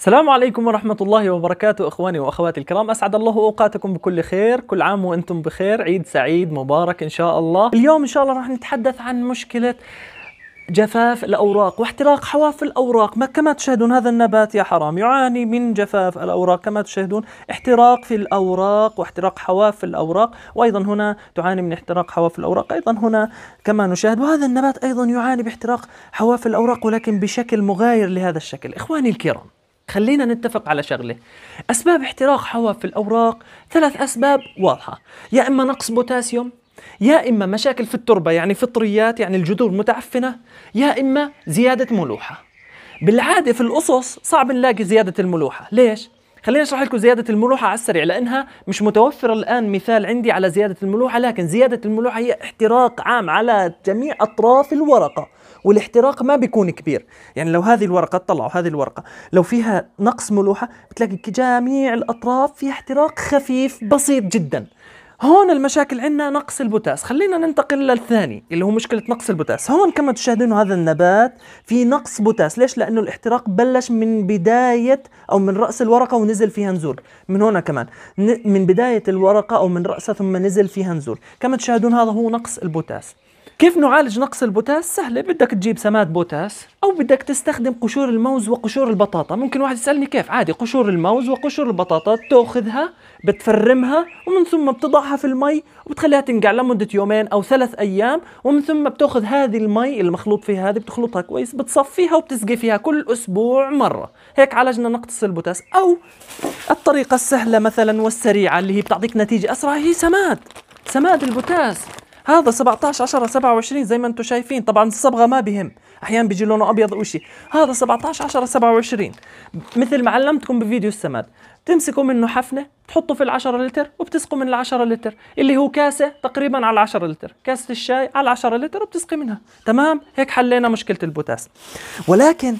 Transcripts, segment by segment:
السلام عليكم ورحمة الله وبركاته إخواني وأخواتي الكرام أسعد الله أوقاتكم بكل خير كل عام وأنتم بخير عيد سعيد مبارك إن شاء الله اليوم إن شاء الله راح نتحدث عن مشكلة جفاف الأوراق واحتراق حواف الأوراق ما كما تشاهدون هذا النبات يا حرام يعاني من جفاف الأوراق كما تشاهدون احتراق في الأوراق واحتراق حواف الأوراق وأيضا هنا تعاني من احتراق حواف الأوراق أيضا هنا كما نشاهد وهذا النبات أيضا يعاني باحتراق حواف الأوراق ولكن بشكل مغاير لهذا الشكل إخواني الكرام خلينا نتفق على شغله أسباب احتراق حواف الأوراق ثلاث أسباب واضحة يا إما نقص بوتاسيوم يا إما مشاكل في التربة يعني فطريات يعني الجذور متعفنة يا إما زيادة ملوحة بالعادة في الأصص صعب نلاقي زيادة الملوحة ليش؟ خليني اشرح لكم زياده الملوحه على السريع لانها مش متوفره الان مثال عندي على زياده الملوحه لكن زياده الملوحه هي احتراق عام على جميع اطراف الورقه والاحتراق ما بيكون كبير يعني لو هذه الورقه طلعوا هذه الورقه لو فيها نقص ملوحه بتلاقي جميع الاطراف فيها احتراق خفيف بسيط جدا هون المشاكل عندنا نقص البوتاس خلينا ننتقل للثاني اللي هو مشكلة نقص البوتاس هون كما تشاهدون هذا النبات في نقص بوتاس ليش لأنه الاحتراق بلش من بداية أو من رأس الورقة ونزل فيها نزول من هنا كمان من بداية الورقة أو من رأسها ثم نزل فيها نزول كما تشاهدون هذا هو نقص البوتاس كيف نعالج نقص البوتاس سهلة بدك تجيب سماد بوتاس أو بدك تستخدم قشور الموز وقشور البطاطا ممكن واحد يسألني كيف عادي قشور الموز وقشور البطاطا تأخذها بتفرمها ومن ثم بتضعها في المي وبتخليها تنقع لمدة يومين أو ثلاث أيام ومن ثم بتأخذ هذه المي المخلوط فيها هذه بتخلطها كويس بتصفيها وبتسقي فيها كل أسبوع مرة هيك عالجنا نقص البوتاس أو الطريقة السهلة مثلا والسريعة اللي هي بتعطيك نتيجة أسرع هي سماد سماد البوتاس هذا 17 10 27 زي ما انتم شايفين طبعا الصبغه ما بهم احيانا بيجي لونه ابيض او شيء هذا 17 10 27 مثل ما علمتكم بفيديو السماد بتمسكوا منه حفنه بتحطوا في ال10 لتر وبتسقوا من ال10 لتر اللي هو كاسه تقريبا على 10 لتر كاسه الشاي على 10 لتر وبتسقي منها تمام هيك حلينا مشكله البوتاس ولكن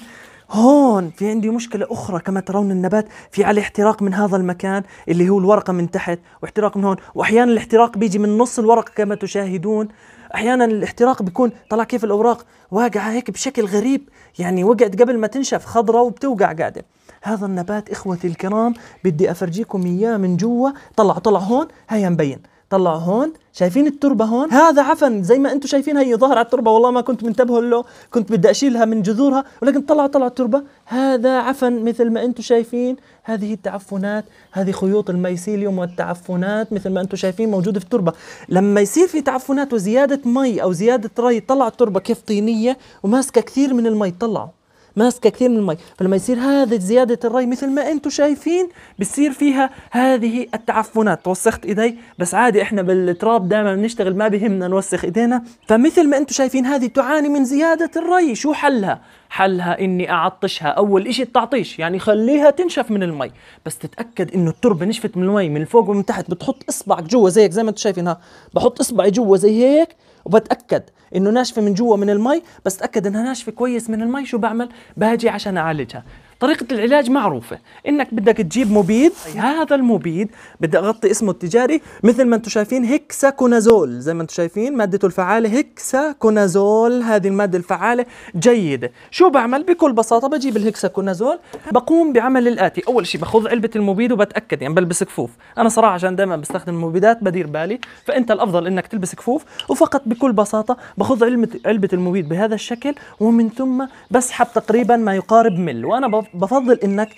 هون في عندي مشكلة أخرى كما ترون النبات في عليه احتراق من هذا المكان اللي هو الورقة من تحت واحتراق من هون وأحيانا الاحتراق بيجي من نص الورقة كما تشاهدون أحيانا الاحتراق بيكون طلع كيف الأوراق واقعة هيك بشكل غريب يعني وقعت قبل ما تنشف خضرة وبتوقع قاعدة هذا النبات إخوتي الكرام بدي أفرجيكم إياه من جوا طلع طلع هون هيا مبين طلعوا هون شايفين التربه هون هذا عفن زي ما انتم شايفين هي ظهر على التربه والله ما كنت منتبه له كنت بدي اشيلها من جذورها ولكن طلع طلع التربه هذا عفن مثل ما انتم شايفين هذه التعفنات هذه خيوط الميسيليوم والتعفنات مثل ما انتم شايفين موجوده في التربه لما يصير في تعفنات وزياده مي او زياده ري طلع التربه كيف طينيه وماسكه كثير من المي طلعوا ماسكه كثير من المي فلما يصير هذا زياده الري مثل ما انتم شايفين بصير فيها هذه التعفنات توسخت ايدي بس عادي احنا بالتراب دائما بنشتغل ما بهمنا نوسخ ايدينا فمثل ما انتم شايفين هذه تعاني من زياده الري شو حلها حلها اني اعطشها اول شيء التعطيش يعني خليها تنشف من المي بس تتاكد انه التربه نشفت من المي من فوق ومن تحت بتحط اصبعك جوا زيك زي ما انتم شايفينها بحط اصبعي جوا زي هيك وبتاكد انه ناشفه من جوا من المي بس اتاكد انها ناشفه كويس من المي شو بعمل باجي عشان اعالجها طريقة العلاج معروفة انك بدك تجيب مبيد هذا المبيد بدي اغطي اسمه التجاري مثل ما انتم شايفين هيكساكونازول زي ما انتم شايفين مادته الفعالة هيكساكونازول هذه المادة الفعالة جيدة شو بعمل بكل بساطة بجيب الهكساكونازول بقوم بعمل الاتي اول شيء باخذ علبة المبيد وبتاكد يعني بلبس كفوف انا صراحة عشان دائما بستخدم المبيدات بدير بالي فانت الافضل انك تلبس كفوف وفقط بكل بساطة باخذ علبة المبيد بهذا الشكل ومن ثم بسحب تقريبا ما يقارب مل وانا بفضل انك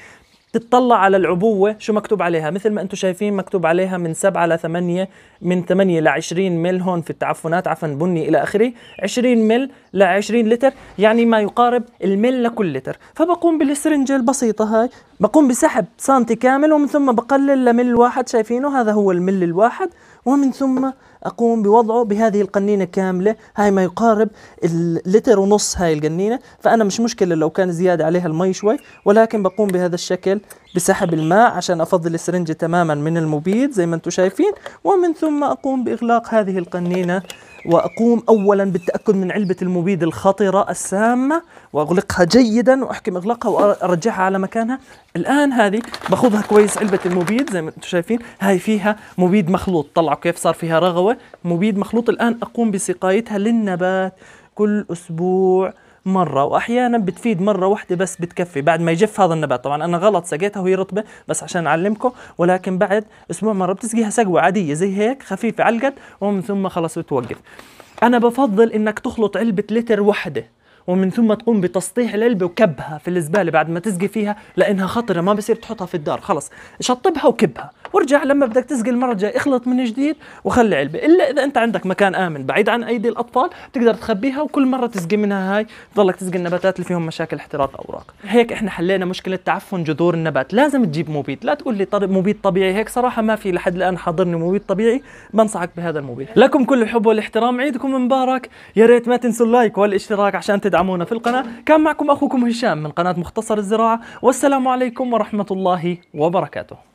تطلع على العبوة شو مكتوب عليها مثل ما انتم شايفين مكتوب عليها من 7 ل 8 من 8 ل 20 مل هون في التعفنات عفن بني إلى آخره 20 مل ل 20 لتر يعني ما يقارب المل لكل لتر فبقوم بالسرنجة البسيطة هاي بقوم بسحب سنتي كامل ومن ثم بقلل لمل واحد شايفينه هذا هو المل الواحد ومن ثم أقوم بوضعه بهذه القنينة كاملة هاي ما يقارب اللتر ونص هاي القنينة فأنا مش مشكلة لو كان زيادة عليها المي شوي ولكن بقوم بهذا الشكل بسحب الماء عشان أفضل السرنج تماما من المبيد زي ما أنتم شايفين ومن ثم أقوم بإغلاق هذه القنينة وأقوم أولا بالتأكد من علبة المبيد الخطرة السامة وأغلقها جيدا وأحكم إغلاقها وأرجعها على مكانها الآن هذه باخذها كويس علبة المبيد زي ما أنتم شايفين هاي فيها مبيد مخلوط طلعوا كيف صار فيها رغوة مبيد مخلوط الآن أقوم بسقايتها للنبات كل أسبوع مره واحيانا بتفيد مره واحده بس بتكفي بعد ما يجف هذا النبات طبعا انا غلط سقيتها وهي رطبه بس عشان اعلمكم ولكن بعد اسبوع مره بتسقيها سقوه عاديه زي هيك خفيفه على القد ومن ثم خلص بتوقف انا بفضل انك تخلط علبه لتر واحده ومن ثم تقوم بتسطيح العلبة وكبها في الزبالة بعد ما تسقي فيها لأنها خطرة ما بصير تحطها في الدار خلص شطبها وكبها وارجع لما بدك تسقي المره الجايه اخلط من جديد وخلي علبه الا اذا انت عندك مكان امن بعيد عن ايدي الاطفال تقدر تخبيها وكل مره تسقي منها هاي تضلك تسقي النباتات اللي فيهم مشاكل احتراق اوراق هيك احنا حلينا مشكله تعفن جذور النبات لازم تجيب مبيد لا تقول لي طب مبيد طبيعي هيك صراحه ما في لحد الان حاضرني مبيد طبيعي بنصحك بهذا المبيد لكم كل الحب والاحترام عيدكم مبارك يا ريت ما تنسوا اللايك والاشتراك عشان تدعمونا في القناه كان معكم اخوكم هشام من قناه مختصر الزراعه والسلام عليكم ورحمه الله وبركاته